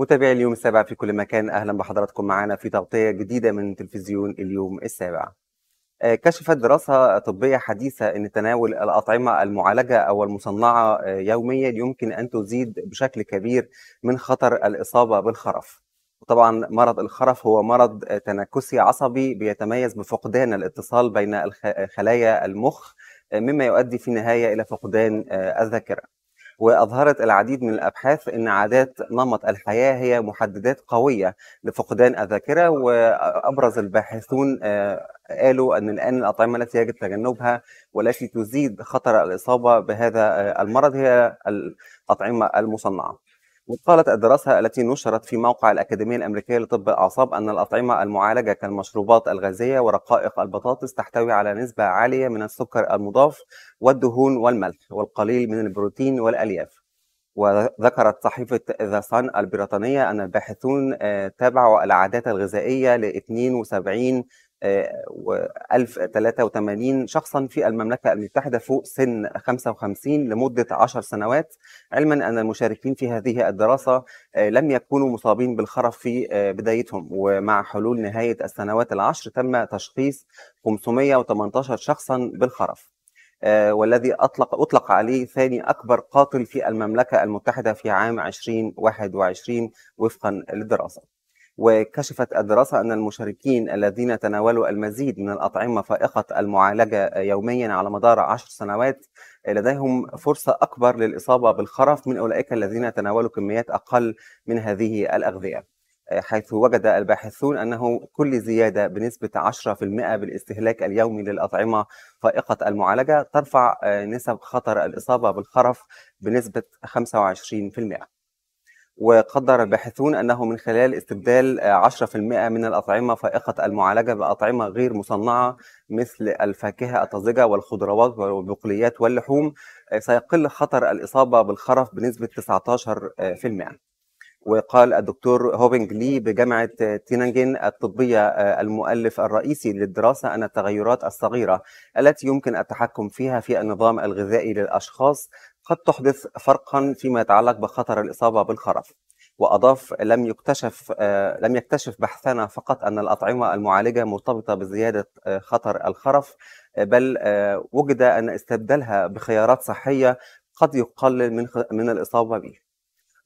متابعي اليوم السابع في كل مكان اهلا بحضراتكم معنا في تغطيه جديده من تلفزيون اليوم السابع. آه، كشفت دراسه طبيه حديثه ان تناول الاطعمه المعالجه او المصنعه آه، يوميا يمكن ان تزيد بشكل كبير من خطر الاصابه بالخرف. طبعا مرض الخرف هو مرض تنكسي عصبي بيتميز بفقدان الاتصال بين خلايا المخ آه، مما يؤدي في النهايه الى فقدان الذاكره. وأظهرت العديد من الأبحاث أن عادات نمط الحياة هي محددات قوية لفقدان الذاكرة وأبرز الباحثون آه، قالوا أن الآن الأطعمة التي يجب تجنبها والتي تزيد خطر الإصابة بهذا آه، المرض هي الأطعمة المصنعة وقالت الدراسة التي نشرت في موقع الأكاديمية الأمريكية لطب الأعصاب أن الأطعمة المعالجة كالمشروبات الغازية ورقائق البطاطس تحتوي على نسبة عالية من السكر المضاف والدهون والملح والقليل من البروتين والألياف وذكرت صحيفة ذا صن البريطانية أن الباحثون آه، تابعوا العادات الغذائية ل 72 و 1083 شخصا في المملكة المتحدة فوق سن 55 لمدة 10 سنوات علما أن المشاركين في هذه الدراسة آه، لم يكونوا مصابين بالخرف في آه، بدايتهم ومع حلول نهاية السنوات العشر تم تشخيص 518 شخصا بالخرف آه، والذي أطلق أطلق عليه ثاني أكبر قاتل في المملكة المتحدة في عام 2021 وفقا للدراسة وكشفت الدراسة أن المشاركين الذين تناولوا المزيد من الأطعمة فائقة المعالجة يوميا على مدار عشر سنوات لديهم فرصة أكبر للإصابة بالخرف من أولئك الذين تناولوا كميات أقل من هذه الأغذية. حيث وجد الباحثون أنه كل زيادة بنسبة 10% بالاستهلاك اليومي للأطعمة فائقة المعالجة ترفع نسب خطر الإصابة بالخرف بنسبة 25%. وقدر الباحثون أنه من خلال استبدال 10% من الأطعمة فائقة المعالجة بأطعمة غير مصنعة مثل الفاكهة الطازجة والخضروات والبقوليات واللحوم سيقل خطر الإصابة بالخرف بنسبة 19%. وقال الدكتور هوبينج لي بجامعة تينانجين الطبية آه، المؤلف الرئيسي للدراسة أن التغيرات الصغيرة التي يمكن التحكم فيها في النظام الغذائي للأشخاص قد تحدث فرقا فيما يتعلق بخطر الإصابة بالخرف وأضاف لم يكتشف آه، لم يكتشف بحثنا فقط أن الأطعمة المعالجة مرتبطة بزيادة آه، خطر الخرف آه، بل وجد أن استبدالها بخيارات صحية قد يقلل من من الإصابة به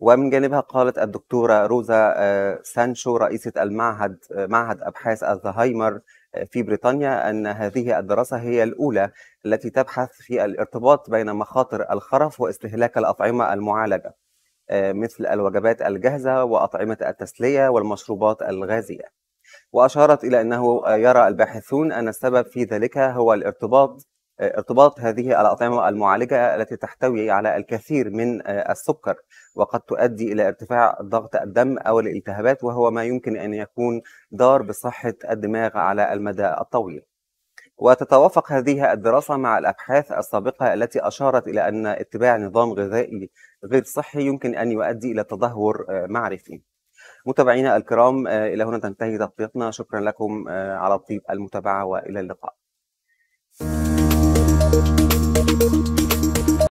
ومن جانبها قالت الدكتورة روزا سانشو رئيسة المعهد معهد أبحاث الزهايمر في بريطانيا أن هذه الدراسة هي الأولى التي تبحث في الارتباط بين مخاطر الخرف واستهلاك الأطعمة المعالجة آه، مثل الوجبات الجاهزة وأطعمة التسلية والمشروبات الغازية وأشارت إلى أنه يرى الباحثون أن السبب في ذلك هو الارتباط ارتباط هذه الأطعمة المعالجة التي تحتوي على الكثير من آه، السكر وقد تؤدي إلى ارتفاع ضغط الدم أو الالتهابات وهو ما يمكن أن يكون ضار بصحة الدماغ على المدى الطويل وتتوافق هذه الدراسة مع الأبحاث السابقة التي أشارت إلى أن اتباع نظام غذائي غير صحي يمكن أن يؤدي إلى تدهور آه، معرفي متابعينا الكرام آه، إلى هنا تنتهي تغطيتنا شكرا لكم على طيب المتابعة وإلى اللقاء Thank you.